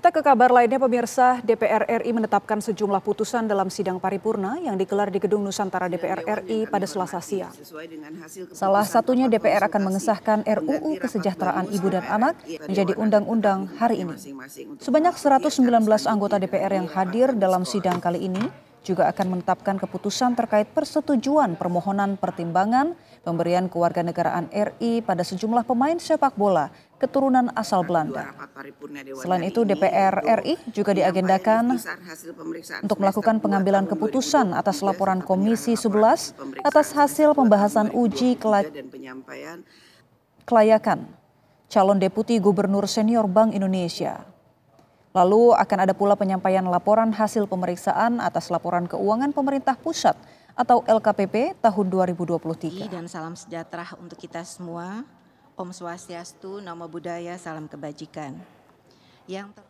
Kita ke kabar lainnya pemirsa, DPR RI menetapkan sejumlah putusan dalam sidang paripurna yang digelar di Gedung Nusantara iya, DPR RI pada Selasa siang. Salah satunya DPR akan mengesahkan RUU Kesejahteraan Ibu dan Anak iya, menjadi undang-undang hari ini. Sebanyak 119 anggota DPR yang iya, hadir dalam sidang kali ini juga akan menetapkan keputusan terkait persetujuan permohonan pertimbangan pemberian kewarganegaraan RI pada sejumlah pemain sepak bola keturunan asal Belanda. Selain itu, DPR RI juga diagendakan untuk melakukan pengambilan keputusan atas laporan Komisi 11 atas hasil pembahasan uji kelayakan calon deputi gubernur senior Bank Indonesia Lalu akan ada pula penyampaian laporan hasil pemeriksaan atas laporan keuangan pemerintah pusat atau LKPP tahun 2023. Dan salam sejahtera untuk kita semua. Om Swastiastu, nama budaya salam kebajikan. Yang